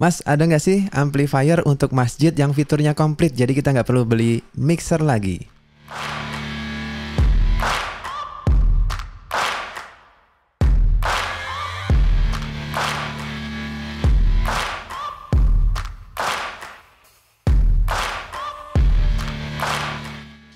Mas, ada nggak sih amplifier untuk masjid yang fiturnya komplit, jadi kita nggak perlu beli mixer lagi?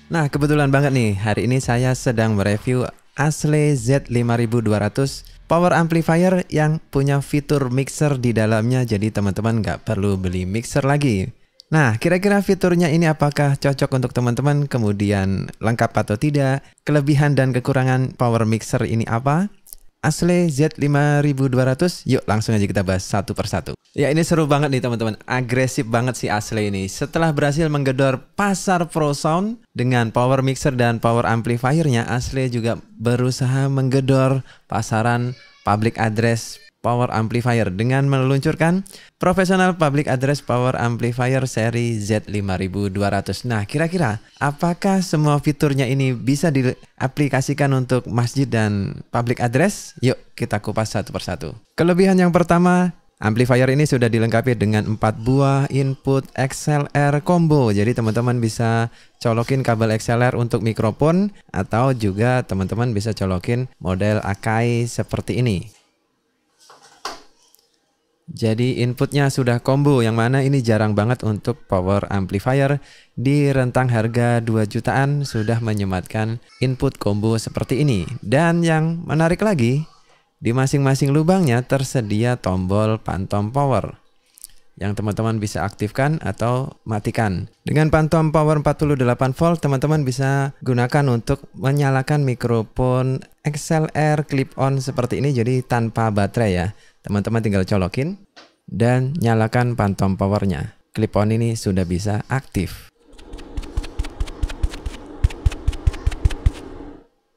Nah, kebetulan banget nih, hari ini saya sedang mereview Asle Z5200 power amplifier yang punya fitur mixer di dalamnya jadi teman-teman nggak perlu beli mixer lagi. Nah, kira-kira fiturnya ini apakah cocok untuk teman-teman, kemudian lengkap atau tidak, kelebihan dan kekurangan power mixer ini apa? Asle Z5200. Yuk langsung aja kita bahas satu persatu. Ya ini seru banget nih teman-teman. Agresif banget si Asle ini. Setelah berhasil menggedor pasar Pro Sound dengan power mixer dan power amplifiernya, Asle juga berusaha menggedor pasaran public address Power Amplifier dengan meluncurkan Professional Public Address Power Amplifier seri Z5200. Nah, kira-kira apakah semua fiturnya ini bisa diaplikasikan untuk masjid dan public address? Yuk, kita kupas satu persatu. Kelebihan yang pertama, Amplifier ini sudah dilengkapi dengan 4 buah input XLR combo. Jadi teman-teman bisa colokin kabel XLR untuk mikrofon atau juga teman-teman bisa colokin model Akai seperti ini. Jadi inputnya sudah combo yang mana ini jarang banget untuk power amplifier di rentang harga 2 jutaan sudah menyematkan input combo seperti ini. Dan yang menarik lagi, di masing-masing lubangnya tersedia tombol phantom power yang teman-teman bisa aktifkan atau matikan. Dengan phantom power 48 volt, teman-teman bisa gunakan untuk menyalakan mikrofon XLR clip on seperti ini jadi tanpa baterai ya. Teman-teman tinggal colokin dan nyalakan phantom powernya. Clip-on ini sudah bisa aktif.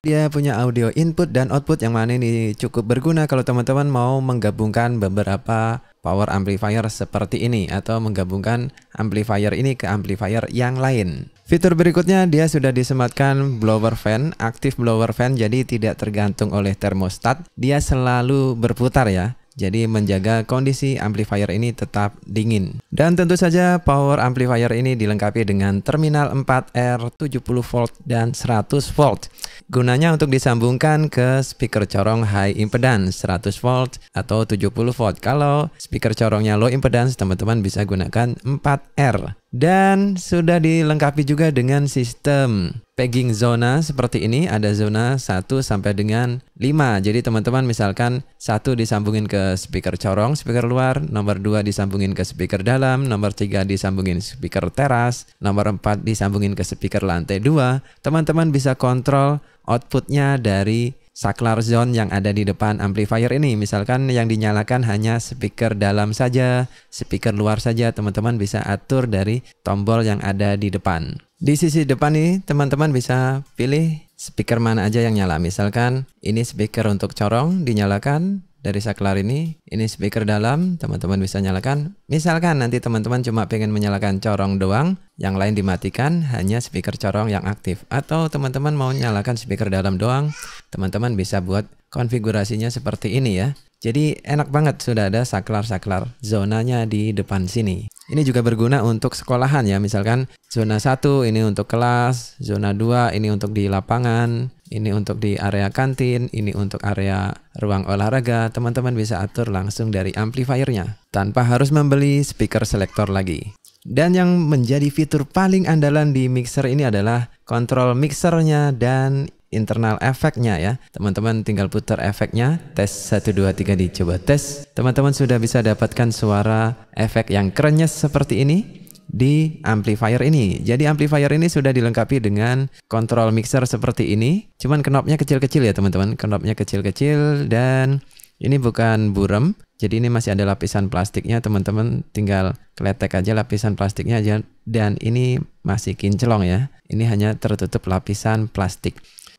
Dia punya audio input dan output yang mana ini cukup berguna kalau teman-teman mau menggabungkan beberapa power amplifier seperti ini atau menggabungkan amplifier ini ke amplifier yang lain. Fitur berikutnya dia sudah disematkan blower fan, aktif blower fan jadi tidak tergantung oleh termostat. Dia selalu berputar ya. Jadi menjaga kondisi amplifier ini tetap dingin. Dan tentu saja power amplifier ini dilengkapi dengan terminal 4R 70 volt dan 100 volt. Gunanya untuk disambungkan ke speaker corong high impedance 100 volt atau 70 volt. Kalau speaker corongnya low impedance, teman-teman bisa gunakan 4R. Dan sudah dilengkapi juga dengan sistem pegging zona seperti ini. Ada zona 1 sampai dengan 5. Jadi teman-teman misalkan satu disambungin ke speaker corong, speaker luar. Nomor 2 disambungin ke speaker dalam. Nomor 3 disambungin speaker teras. Nomor 4 disambungin ke speaker lantai 2. Teman-teman bisa kontrol outputnya dari saklar zone yang ada di depan amplifier ini. Misalkan yang dinyalakan hanya speaker dalam saja, speaker luar saja, teman-teman bisa atur dari tombol yang ada di depan. Di sisi depan ini, teman-teman bisa pilih speaker mana aja yang nyala. Misalkan ini speaker untuk corong dinyalakan, dari saklar ini. Ini speaker dalam, teman-teman bisa nyalakan. Misalkan nanti teman-teman cuma pengen menyalakan corong doang, yang lain dimatikan, hanya speaker corong yang aktif. Atau teman-teman mau nyalakan speaker dalam doang, teman-teman bisa buat konfigurasinya seperti ini ya. Jadi enak banget sudah ada saklar-saklar zonanya di depan sini. Ini juga berguna untuk sekolahan ya, misalkan zona 1 ini untuk kelas, zona 2 ini untuk di lapangan, ini untuk di area kantin, ini untuk area ruang olahraga. Teman-teman bisa atur langsung dari amplifiernya tanpa harus membeli speaker selector lagi. Dan yang menjadi fitur paling andalan di mixer ini adalah kontrol mixernya dan internal efeknya ya. Teman-teman tinggal putar efeknya, tes 1, 2, 3 dicoba tes. Teman-teman sudah bisa dapatkan suara efek yang kerennya seperti ini di amplifier ini. Jadi amplifier ini sudah dilengkapi dengan kontrol mixer seperti ini. Cuman knobnya kecil-kecil ya teman-teman, knobnya kecil-kecil dan ini bukan burem. Jadi ini masih ada lapisan plastiknya teman-teman tinggal keletek aja lapisan plastiknya aja dan ini masih kinclong ya. Ini hanya tertutup lapisan plastik.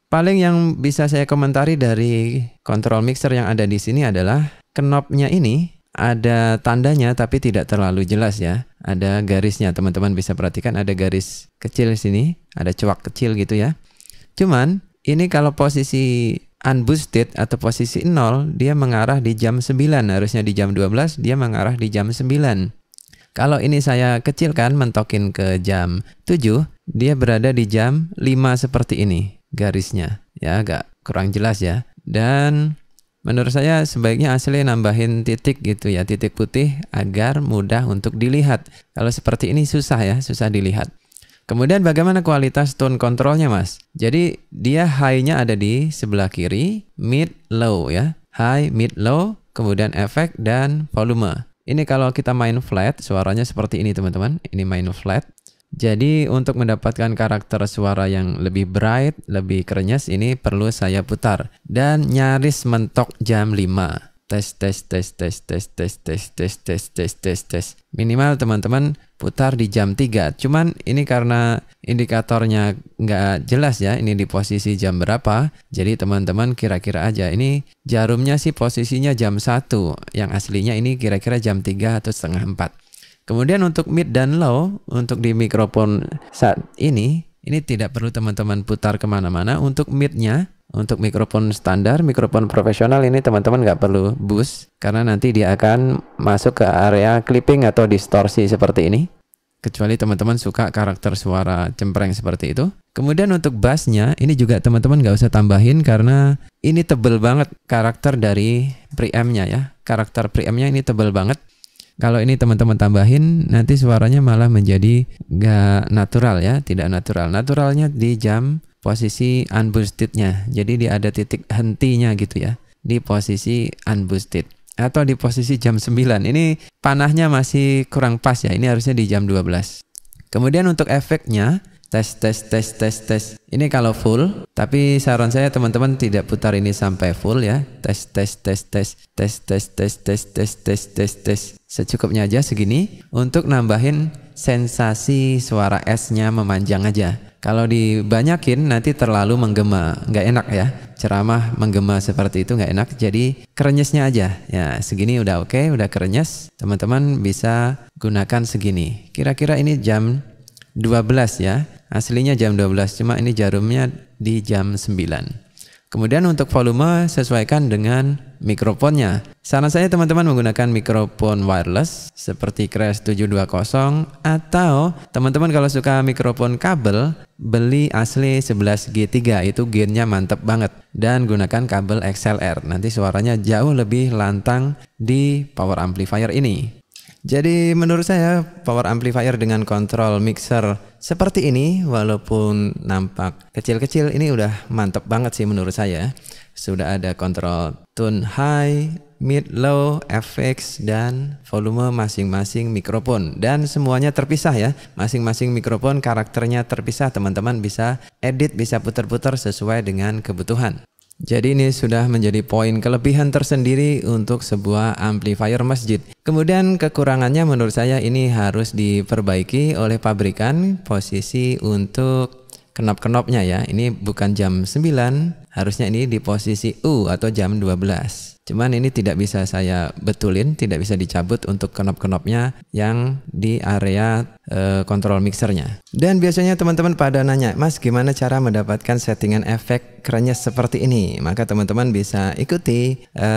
Paling yang bisa saya komentari dari kontrol mixer yang ada di sini adalah knobnya ini ada tandanya tapi tidak terlalu jelas ya. Ada garisnya, teman-teman bisa perhatikan ada garis kecil di sini, ada cuak kecil gitu ya. Cuman ini kalau posisi unboosted atau posisi 0 dia mengarah di jam 9, harusnya di jam 12 dia mengarah di jam 9. Kalau ini saya kecilkan mentokin ke jam 7, dia berada di jam 5 seperti ini garisnya ya agak kurang jelas ya dan menurut saya sebaiknya asli nambahin titik gitu ya titik putih agar mudah untuk dilihat kalau seperti ini susah ya susah dilihat kemudian bagaimana kualitas tone controlnya mas jadi dia high-nya ada di sebelah kiri mid low ya high mid low kemudian efek dan volume ini kalau kita main flat suaranya seperti ini teman-teman ini main flat jadi untuk mendapatkan karakter suara yang lebih bright, lebih krenyes ini perlu saya putar dan nyaris mentok jam 5. Tes tes tes tes tes tes tes tes tes tes tes tes. Minimal teman-teman putar di jam 3. Cuman ini karena indikatornya nggak jelas ya ini di posisi jam berapa. Jadi teman-teman kira-kira aja ini jarumnya sih posisinya jam 1. Yang aslinya ini kira-kira jam 3 atau setengah 4. Kemudian untuk mid dan low, untuk di mikrofon saat ini, ini tidak perlu teman-teman putar kemana-mana. Untuk midnya, untuk mikrofon standar, mikrofon profesional ini teman-teman nggak perlu boost. Karena nanti dia akan masuk ke area clipping atau distorsi seperti ini. Kecuali teman-teman suka karakter suara cempreng seperti itu. Kemudian untuk bassnya, ini juga teman-teman nggak usah tambahin karena ini tebel banget karakter dari preampnya ya. Karakter preampnya ini tebel banget. Kalau ini teman-teman tambahin, nanti suaranya malah menjadi gak natural ya, tidak natural. Naturalnya di jam posisi unboostednya, jadi dia ada titik hentinya gitu ya, di posisi unboosted atau di posisi jam 9. Ini panahnya masih kurang pas ya, ini harusnya di jam 12. Kemudian untuk efeknya, Tes, tes, tes, tes, tes. Ini kalau full, tapi saran saya teman-teman tidak putar ini sampai full ya. Tes, tes, tes, tes, tes, tes, tes, tes, tes, tes, tes, tes. Secukupnya aja segini untuk nambahin sensasi suara S-nya memanjang aja. Kalau dibanyakin nanti terlalu menggema, nggak enak ya. Ceramah menggema seperti itu nggak enak, jadi kerenyesnya aja. Ya, segini udah oke, okay, udah kerenyes. Teman-teman bisa gunakan segini. Kira-kira ini jam 12 ya. Aslinya jam 12, cuma ini jarumnya di jam 9. Kemudian untuk volume sesuaikan dengan mikrofonnya. Saran saya teman-teman menggunakan mikrofon wireless seperti Crash 720 atau teman-teman kalau suka mikrofon kabel beli asli 11G3 itu gainnya mantep banget dan gunakan kabel XLR nanti suaranya jauh lebih lantang di power amplifier ini. Jadi menurut saya power amplifier dengan kontrol mixer seperti ini walaupun nampak kecil-kecil ini udah mantep banget sih menurut saya. Sudah ada kontrol tone high, mid, low, FX dan volume masing-masing mikrofon dan semuanya terpisah ya. Masing-masing mikrofon karakternya terpisah teman-teman bisa edit bisa putar-putar sesuai dengan kebutuhan. Jadi ini sudah menjadi poin kelebihan tersendiri untuk sebuah amplifier masjid. Kemudian kekurangannya menurut saya ini harus diperbaiki oleh pabrikan posisi untuk kenop-kenopnya ya. Ini bukan jam 9 harusnya ini di posisi U atau jam 12. Cuman ini tidak bisa saya betulin, tidak bisa dicabut untuk kenop-kenopnya yang di area e, eh, kontrol mixernya. Dan biasanya teman-teman pada nanya, Mas gimana cara mendapatkan settingan efek kerennya seperti ini? Maka teman-teman bisa ikuti e,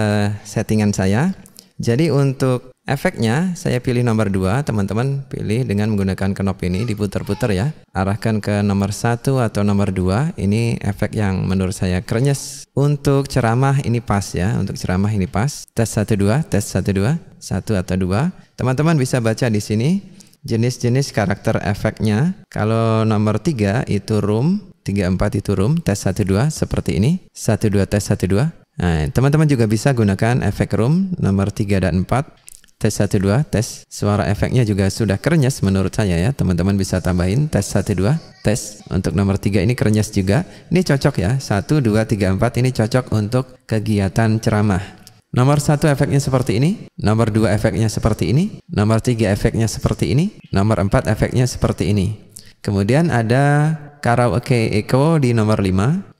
settingan saya. Jadi untuk Efeknya saya pilih nomor 2, teman-teman pilih dengan menggunakan knob ini diputar-putar ya. Arahkan ke nomor 1 atau nomor 2, ini efek yang menurut saya krenyes. Untuk ceramah ini pas ya, untuk ceramah ini pas. Tes 1 2, tes 1 2, 1 atau 2. Teman-teman bisa baca di sini jenis-jenis karakter efeknya. Kalau nomor 3 itu room, 3, 4 itu room, tes 1 2 seperti ini. 1 2 tes 1 2. Nah, teman-teman juga bisa gunakan efek room nomor 3 dan 4 Tes 1 2 tes. Suara efeknya juga sudah kerenyes menurut saya ya. Teman-teman bisa tambahin tes 1 2 tes. Untuk nomor 3 ini kerenyes juga. Ini cocok ya. 1 2 3 4 ini cocok untuk kegiatan ceramah. Nomor 1 efeknya seperti ini, nomor 2 efeknya seperti ini, nomor 3 efeknya seperti ini, nomor 4 efeknya seperti ini. Kemudian ada karaoke echo di nomor 5,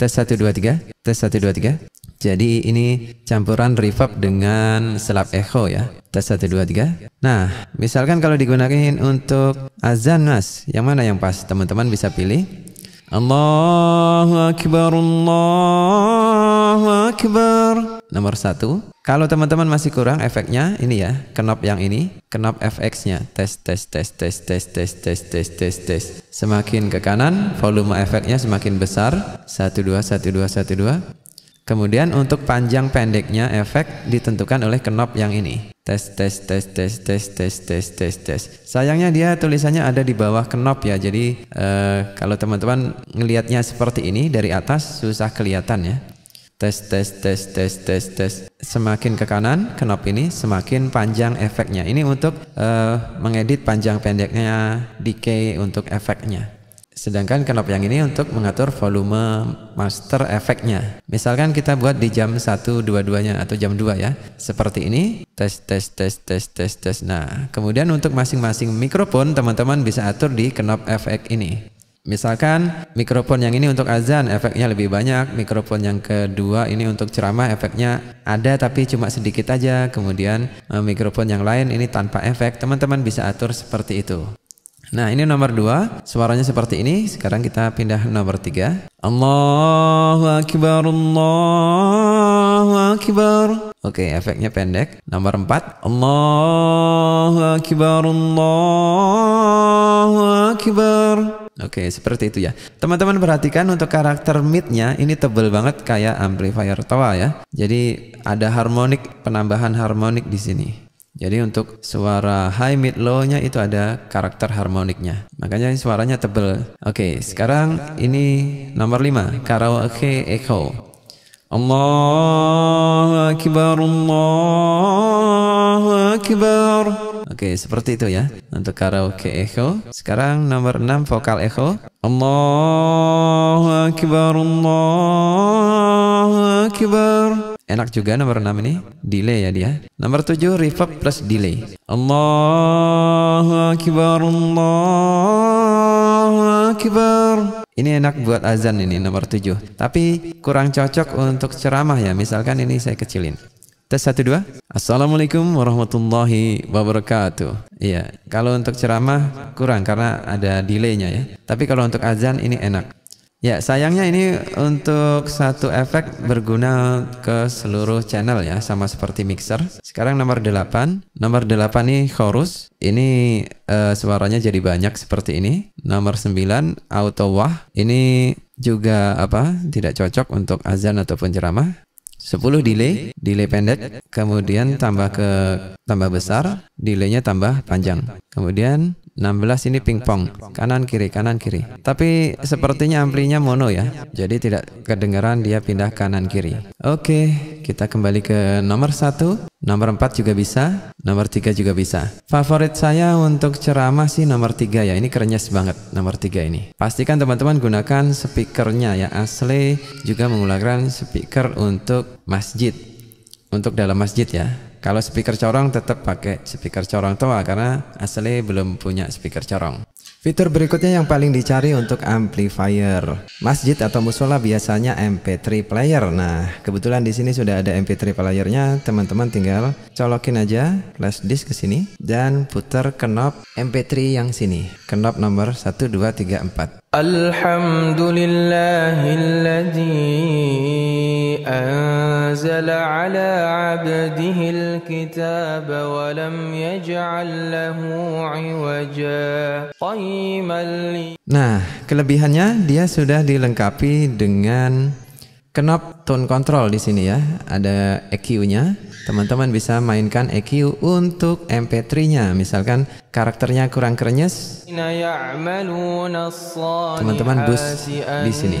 tes 1 2 3, tes 1 2 3, jadi ini campuran reverb dengan selap echo ya. Tes 1, 2, 3. Nah, misalkan kalau digunakan untuk azan mas, yang mana yang pas? Teman-teman bisa pilih. Allahu Akbar, Allahu Akbar. Nomor satu. Kalau teman-teman masih kurang efeknya, ini ya, kenop yang ini, kenop FX-nya. Tes, tes, tes, tes, tes, tes, tes, tes, tes, tes. Semakin ke kanan, volume efeknya semakin besar. Satu, dua, satu, dua, satu, dua. Kemudian untuk panjang pendeknya efek ditentukan oleh knob yang ini. Tes, tes, tes, tes, tes, tes, tes, tes, tes. Sayangnya dia tulisannya ada di bawah knob ya. Jadi eh, kalau teman-teman ngelihatnya seperti ini dari atas susah kelihatan ya. Tes, tes, tes, tes, tes, tes. Semakin ke kanan knob ini semakin panjang efeknya. Ini untuk eh, mengedit panjang pendeknya decay untuk efeknya. Sedangkan knob yang ini untuk mengatur volume master efeknya. Misalkan kita buat di jam 1 dua nya atau jam 2 ya. Seperti ini. Tes, tes, tes, tes, tes, tes. Nah, kemudian untuk masing-masing mikrofon teman-teman bisa atur di knob efek ini. Misalkan mikrofon yang ini untuk azan efeknya lebih banyak, mikrofon yang kedua ini untuk ceramah efeknya ada tapi cuma sedikit aja, kemudian eh, mikrofon yang lain ini tanpa efek, teman-teman bisa atur seperti itu. Nah ini nomor dua Suaranya seperti ini Sekarang kita pindah nomor tiga Allahu Akbar Allahu Akbar Oke efeknya pendek Nomor empat Allahu Akbar Allahu Akbar Oke, seperti itu ya. Teman-teman perhatikan untuk karakter midnya ini tebel banget kayak amplifier toa ya. Jadi ada harmonik penambahan harmonik di sini. Jadi untuk suara high mid low-nya itu ada karakter harmoniknya. Makanya suaranya tebel. Oke, okay, sekarang ini nomor 5, karaoke echo. Allah akbar Allah akbar. Oke, okay, seperti itu ya untuk karaoke echo. Sekarang nomor 6 vokal echo. Allah akbar Allah akbar. Enak juga nomor 6 ini. Delay ya dia. Nomor 7 reverb plus delay. Allah Akbar, Allahu Akbar. Ini enak buat azan ini nomor 7. Tapi kurang cocok untuk ceramah ya. Misalkan ini saya kecilin. Tes 1 2. Assalamualaikum warahmatullahi wabarakatuh. Iya, kalau untuk ceramah kurang karena ada delaynya ya. Tapi kalau untuk azan ini enak. Ya, sayangnya ini untuk satu efek berguna ke seluruh channel ya, sama seperti mixer. Sekarang nomor 8. Nomor 8 nih chorus. Ini uh, suaranya jadi banyak seperti ini. Nomor 9 auto wah. Ini juga apa? Tidak cocok untuk azan ataupun ceramah. 10 delay, delay pendek, kemudian tambah ke tambah besar, delaynya tambah panjang. Kemudian 16 ini pingpong, kanan kiri, kanan kiri. Tapi sepertinya amplinya mono ya, jadi tidak kedengaran dia pindah kanan kiri. Oke, kita kembali ke nomor satu. Nomor empat juga bisa, nomor tiga juga bisa. Favorit saya untuk ceramah sih nomor tiga ya, ini kerenyes banget nomor tiga ini. Pastikan teman-teman gunakan speakernya ya, asli juga menggunakan speaker untuk masjid. Untuk dalam masjid ya, kalau speaker corong tetap pakai speaker corong tua karena asli belum punya speaker corong. Fitur berikutnya yang paling dicari untuk amplifier. Masjid atau musola biasanya MP3 player. Nah, kebetulan di sini sudah ada MP3 playernya. Teman-teman tinggal colokin aja flash disk ke sini dan putar knob MP3 yang sini. Knob nomor 1234. Alhamdulillahilladzi anzala ala 'abdihi al wa lam yaj'al lahu Nah, kelebihannya dia sudah dilengkapi dengan knob tone control di sini ya. Ada EQ-nya. Teman-teman bisa mainkan EQ untuk MP3-nya. Misalkan karakternya kurang krenyes. Teman-teman boost di sini.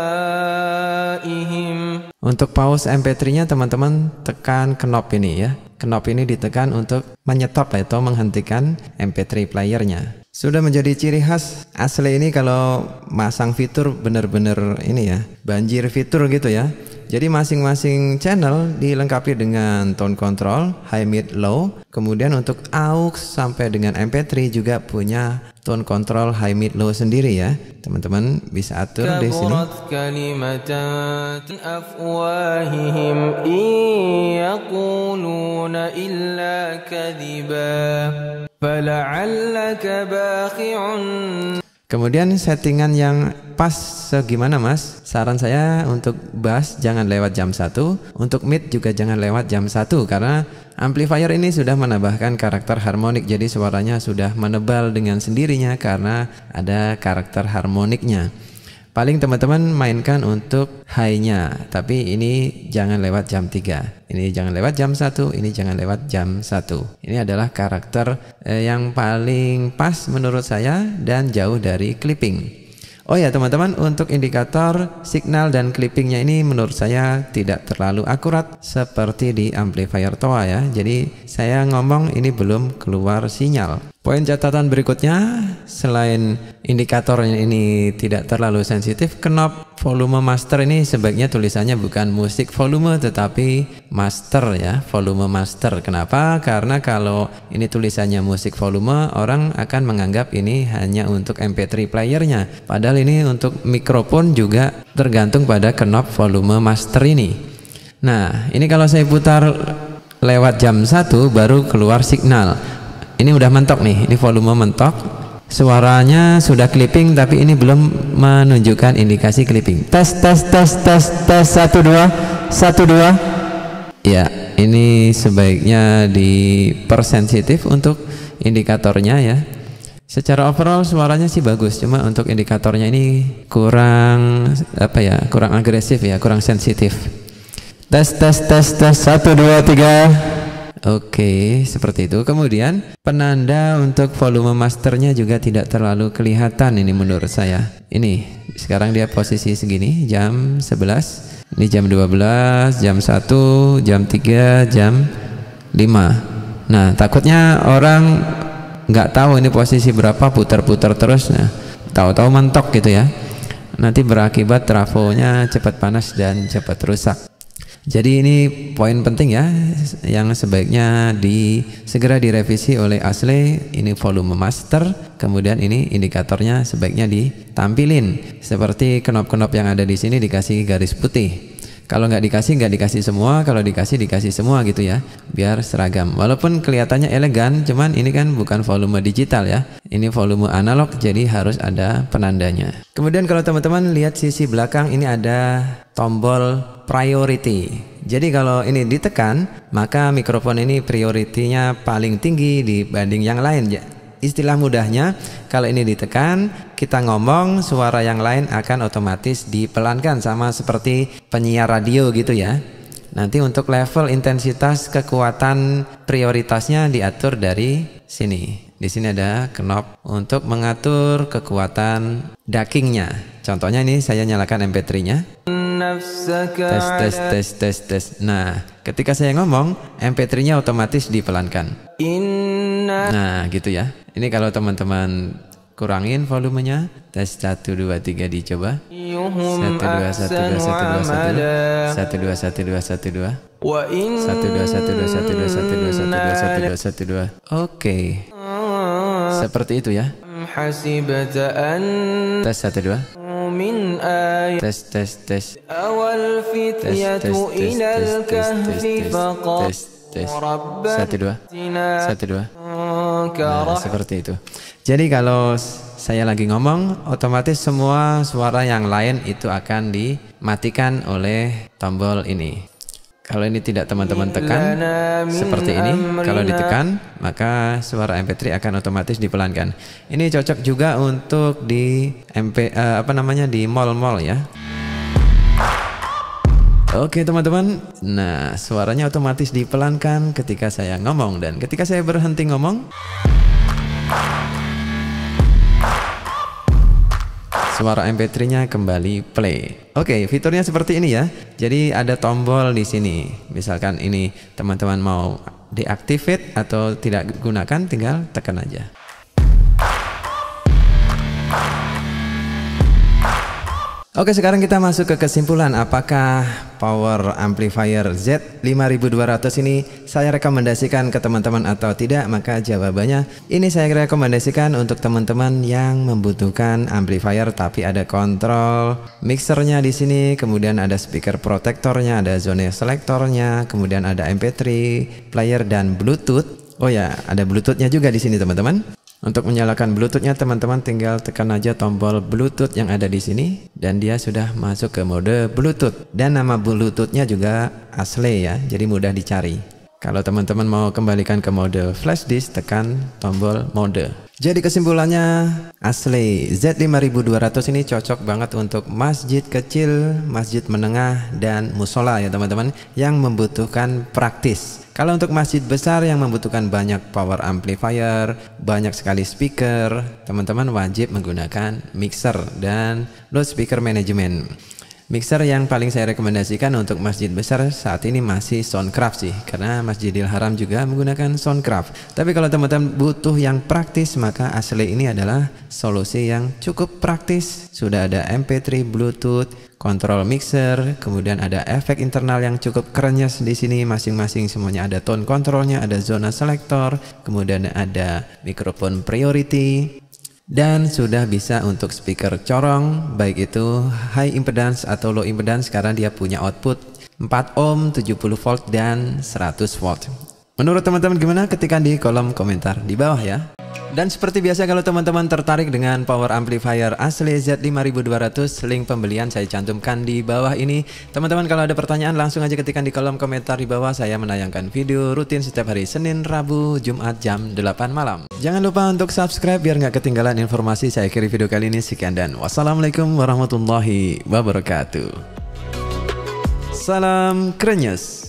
Untuk pause MP3-nya teman-teman tekan knob ini ya. Knob ini ditekan untuk menyetop atau menghentikan MP3 playernya. Sudah menjadi ciri khas asli ini kalau masang fitur benar-benar ini ya, banjir fitur gitu ya. Jadi masing-masing channel dilengkapi dengan tone control, high, mid, low. Kemudian untuk aux sampai dengan MP3 juga punya tone control high, mid, low sendiri ya. Teman-teman bisa atur di sini. afwahihim iya, illa Kemudian settingan yang pas gimana mas? Saran saya untuk bass jangan lewat jam 1, untuk mid juga jangan lewat jam 1 karena amplifier ini sudah menambahkan karakter harmonik jadi suaranya sudah menebal dengan sendirinya karena ada karakter harmoniknya. Paling teman-teman mainkan untuk high-nya, tapi ini jangan lewat jam 3. Ini jangan lewat jam 1, ini jangan lewat jam 1. Ini adalah karakter eh, yang paling pas menurut saya dan jauh dari clipping. Oh ya teman-teman untuk indikator signal dan clippingnya ini menurut saya tidak terlalu akurat seperti di amplifier TOA ya Jadi saya ngomong ini belum keluar sinyal Poin catatan berikutnya selain indikatornya ini tidak terlalu sensitif Knob volume master ini sebaiknya tulisannya bukan musik volume tetapi master ya volume master kenapa karena kalau ini tulisannya musik volume orang akan menganggap ini hanya untuk mp3 playernya padahal ini untuk mikrofon juga tergantung pada knob volume master ini nah ini kalau saya putar lewat jam 1 baru keluar signal ini udah mentok nih ini volume mentok suaranya sudah clipping tapi ini belum menunjukkan indikasi clipping tes tes tes tes tes satu dua satu dua ya ini sebaiknya dipersensitif untuk indikatornya ya secara overall suaranya sih bagus cuma untuk indikatornya ini kurang apa ya kurang agresif ya kurang sensitif tes tes tes tes satu dua tiga Oke, seperti itu. Kemudian penanda untuk volume masternya juga tidak terlalu kelihatan ini menurut saya. Ini sekarang dia posisi segini, jam 11. Ini jam 12, jam 1, jam 3, jam 5. Nah, takutnya orang nggak tahu ini posisi berapa putar-putar terus. Nah, tahu-tahu mentok gitu ya. Nanti berakibat trafonya cepat panas dan cepat rusak. Jadi ini poin penting ya yang sebaiknya di segera direvisi oleh asli. Ini volume master, kemudian ini indikatornya sebaiknya ditampilin seperti kenop-kenop yang ada di sini dikasih garis putih. Kalau nggak dikasih nggak dikasih semua, kalau dikasih dikasih semua gitu ya, biar seragam. Walaupun kelihatannya elegan, cuman ini kan bukan volume digital ya, ini volume analog, jadi harus ada penandanya. Kemudian kalau teman-teman lihat sisi belakang ini ada tombol priority. Jadi kalau ini ditekan, maka mikrofon ini prioritinya paling tinggi dibanding yang lain ya. Istilah mudahnya, kalau ini ditekan, kita ngomong suara yang lain akan otomatis dipelankan sama seperti penyiar radio gitu ya. Nanti untuk level intensitas kekuatan prioritasnya diatur dari sini. Di sini ada knob untuk mengatur kekuatan dakingnya Contohnya ini saya nyalakan MP3-nya. Tes tes tes tes tes. Nah, ketika saya ngomong, MP3-nya otomatis dipelankan. Nah, gitu ya. Ini kalau teman-teman kurangin volumenya. Tes satu dua tiga dicoba. satu dua satu dua satu dua satu dua satu dua satu dua satu dua satu dua satu dua satu dua satu dua 1 2 1 2 1 2 Oke. Ah. Seperti itu ya. Tes 1 2 tes tes tes tes tes tes tes tes tes tes tes satu dua satu dua nah, seperti itu jadi kalau saya lagi ngomong otomatis semua suara yang lain itu akan dimatikan oleh tombol ini kalau ini tidak teman-teman tekan seperti ini kalau ditekan maka suara MP3 akan otomatis dipelankan ini cocok juga untuk di MP uh, eh, apa namanya di mall-mall ya Oke teman-teman, nah suaranya otomatis dipelankan ketika saya ngomong dan ketika saya berhenti ngomong suara MP3-nya kembali play. Oke, fiturnya seperti ini ya. Jadi ada tombol di sini. Misalkan ini teman-teman mau deactivate atau tidak gunakan tinggal tekan aja. Oke sekarang kita masuk ke kesimpulan apakah power amplifier Z5200 ini saya rekomendasikan ke teman-teman atau tidak maka jawabannya ini saya rekomendasikan untuk teman-teman yang membutuhkan amplifier tapi ada kontrol mixernya di sini kemudian ada speaker protektornya ada zone selektornya kemudian ada MP3 player dan Bluetooth Oh ya, ada Bluetoothnya juga di sini teman-teman. Untuk menyalakan Bluetoothnya teman-teman tinggal tekan aja tombol Bluetooth yang ada di sini dan dia sudah masuk ke mode Bluetooth dan nama Bluetoothnya juga asli ya jadi mudah dicari. Kalau teman-teman mau kembalikan ke mode flash disk tekan tombol mode. Jadi kesimpulannya asli Z5200 ini cocok banget untuk masjid kecil, masjid menengah dan musola ya teman-teman yang membutuhkan praktis. Kalau untuk masjid besar yang membutuhkan banyak power amplifier, banyak sekali speaker, teman-teman wajib menggunakan mixer dan loudspeaker management. Mixer yang paling saya rekomendasikan untuk masjid besar saat ini masih Soundcraft sih karena Masjidil Haram juga menggunakan Soundcraft. Tapi kalau teman-teman butuh yang praktis maka Asli ini adalah solusi yang cukup praktis. Sudah ada MP3, Bluetooth, kontrol mixer, kemudian ada efek internal yang cukup kerennya di sini masing-masing semuanya ada tone controlnya, ada zona selector, kemudian ada mikrofon priority, dan sudah bisa untuk speaker corong baik itu high impedance atau low impedance karena dia punya output 4 ohm, 70 volt dan 100 volt. Menurut teman-teman gimana ketikan di kolom komentar di bawah ya. Dan seperti biasa kalau teman-teman tertarik dengan power amplifier asli Z5200, link pembelian saya cantumkan di bawah ini. Teman-teman kalau ada pertanyaan langsung aja ketikkan di kolom komentar di bawah. Saya menayangkan video rutin setiap hari Senin, Rabu, Jumat jam 8 malam. Jangan lupa untuk subscribe biar nggak ketinggalan informasi saya kiri video kali ini. Sekian dan wassalamualaikum warahmatullahi wabarakatuh. Salam krenyes.